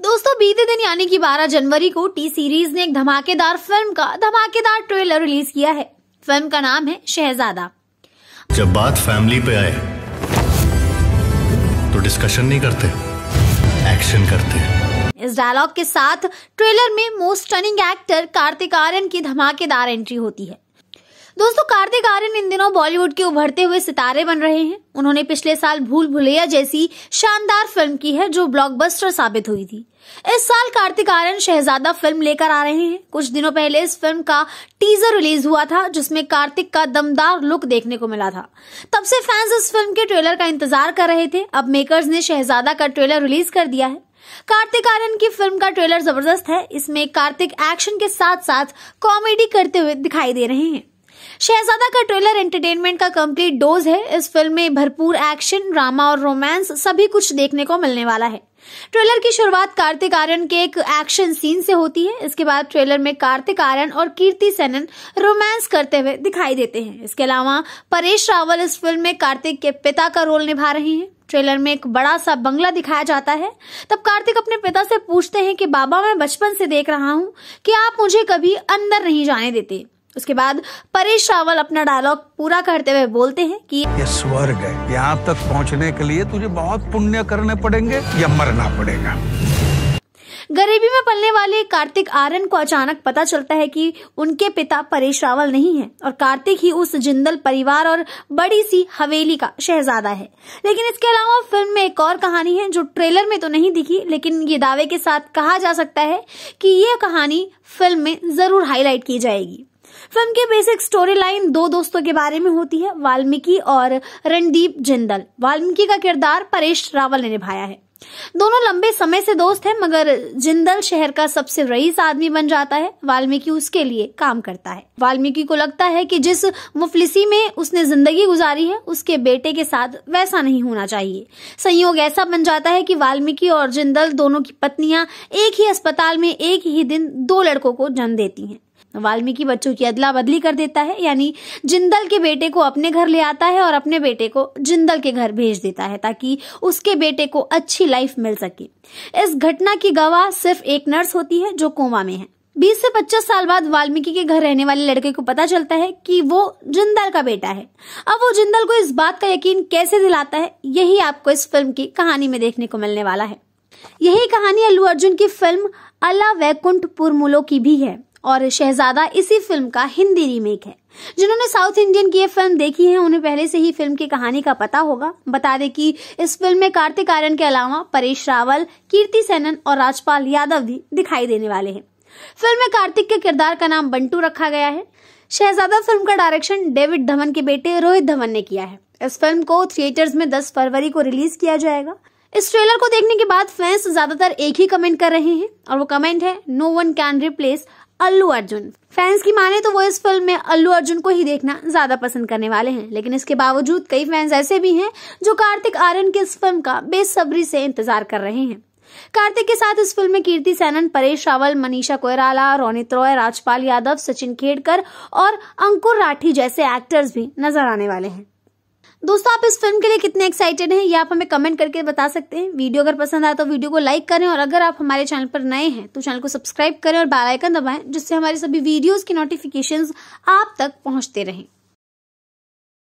दोस्तों बीते दिन यानी कि 12 जनवरी को टी सीरीज ने एक धमाकेदार फिल्म का धमाकेदार ट्रेलर रिलीज किया है फिल्म का नाम है शहजादा जब बात फैमिली पे आए तो डिस्कशन नहीं करते एक्शन करते इस डायलॉग के साथ ट्रेलर में most turning actor Kartik Aaryan की धमाकेदार एंट्री होती है दोस्तों कार्तिक आर्यन इन दिनों बॉलीवुड के उभरते हुए सितारे बन रहे हैं उन्होंने पिछले साल भूल भुलैया जैसी शानदार फिल्म की है जो ब्लॉकबस्टर साबित हुई थी इस साल कार्तिक आर्यन शहजादा फिल्म लेकर आ रहे हैं कुछ दिनों पहले इस फिल्म का टीजर रिलीज हुआ था जिसमें कार्तिक का दमदार लुक देखने को मिला था तब से फैंस इस फिल्म के ट्रेलर का इंतजार कर रहे थे अब मेकर्स ने शहजादा का ट्रेलर रिलीज कर दिया है कार्तिक आर्यन की फिल्म का ट्रेलर जबरदस्त है इसमें कार्तिक एक्शन के साथ साथ कॉमेडी करते हुए दिखाई दे रहे हैं शहजादा का ट्रेलर एंटरटेनमेंट का कंप्लीट डोज है इस फिल्म में भरपूर एक्शन ड्रामा और रोमांस सभी कुछ देखने को मिलने वाला है ट्रेलर की शुरुआत कार्तिक आर्यन के एक एक्शन सीन से होती है इसके बाद ट्रेलर में कार्तिक आर्यन और कीर्ति सेनन रोमांस करते हुए दिखाई देते हैं इसके अलावा परेश रावल इस फिल्म में कार्तिक के पिता का रोल निभा रहे हैं ट्रेलर में एक बड़ा सा बंगला दिखाया जाता है तब कार्तिक अपने पिता से पूछते हैं कि बाबा मैं बचपन से देख रहा हूँ कि आप मुझे कभी अंदर नहीं जाने देते उसके बाद परेश रावल अपना डायलॉग पूरा करते हुए बोलते हैं कि ये स्वर्ग है यहाँ तक पहुँचने के लिए तुझे बहुत पुण्य करने पड़ेंगे या मरना पड़ेगा गरीबी में पलने वाले कार्तिक आर्यन को अचानक पता चलता है कि उनके पिता परेश रावल नहीं है और कार्तिक ही उस जिंदल परिवार और बड़ी सी हवेली का शहजादा है लेकिन इसके अलावा फिल्म में एक और कहानी है जो ट्रेलर में तो नहीं दिखी लेकिन ये दावे के साथ कहा जा सकता है कि ये कहानी फिल्म में जरूर हाईलाइट की जाएगी फिल्म के बेसिक स्टोरी लाइन दो दोस्तों के बारे में होती है वाल्मीकि और रणदीप जिंदल वाल्मीकि का किरदार परेश रावल ने निभाया है दोनों लंबे समय से दोस्त हैं मगर जिंदल शहर का सबसे रईस आदमी बन जाता है वाल्मीकि उसके लिए काम करता है वाल्मीकि को लगता है कि जिस मुफलिसी में उसने जिंदगी गुजारी है उसके बेटे के साथ वैसा नहीं होना चाहिए संयोग ऐसा बन जाता है कि वाल्मीकि और जिंदल दोनों की पत्नियां एक ही अस्पताल में एक ही दिन दो लड़कों को जन्म देती हैं वाल्मीकि बच्चों की अदला बदली कर देता है यानी जिंदल के बेटे को अपने घर ले आता है और अपने बेटे को जिंदल के घर भेज देता है ताकि उसके बेटे को अच्छी लाइफ मिल सके इस घटना की गवाह सिर्फ एक नर्स होती है जो कोमा में है 20 से 25 साल बाद वाल्मीकि के घर रहने वाले लड़के को पता चलता है कि वो जिंदल का बेटा है अब वो जिंदल को इस बात का यकीन कैसे दिलाता है यही आपको इस फिल्म की कहानी में देखने को मिलने वाला है यही कहानी अल्लू अर्जुन की फिल्म अला वैकुंठ पुरमुलो की भी है और शहजादा इसी फिल्म का हिंदी रीमेक है जिन्होंने साउथ इंडियन की ये फिल्म देखी है उन्हें पहले से ही फिल्म की कहानी का पता होगा बता दें कि इस फिल्म में कार्तिक आर्यन के अलावा परेश रावल कीर्ति सेनन और राजपाल यादव भी दिखाई देने वाले हैं फिल्म में कार्तिक के किरदार का नाम बंटू रखा गया है शहजादा फिल्म का डायरेक्शन डेविड धवन के बेटे रोहित धवन ने किया है इस फिल्म को थिएटर्स में 10 फरवरी को रिलीज किया जाएगा इस ट्रेलर को देखने के बाद फैंस ज्यादातर एक ही कमेंट कर रहे हैं और वो कमेंट है no one can replace Allu Arjun fans की माने तो वो इस फिल्म में अल्लू अर्जुन को ही देखना ज्यादा पसंद करने वाले हैं लेकिन इसके बावजूद कई फैंस ऐसे भी हैं जो कार्तिक आर्यन की इस फिल्म का बेसब्री से इंतजार कर रहे हैं कार्तिक के साथ इस फिल्म में कीर्ति सैनन परेश रावल मनीषा कोयराला रोनित रॉय राजपाल यादव सचिन खेड़कर और अंकुर राठी जैसे एक्टर्स भी नजर आने वाले हैं दोस्तों आप इस फिल्म के लिए कितने एक्साइटेड हैं ये आप हमें कमेंट करके बता सकते हैं वीडियो अगर पसंद आए तो वीडियो को लाइक करें और अगर आप हमारे चैनल पर नए हैं तो चैनल को सब्सक्राइब करें और बेल आइकन दबाएं जिससे हमारे सभी वीडियोस की नोटिफिकेशंस आप तक पहुंचते रहें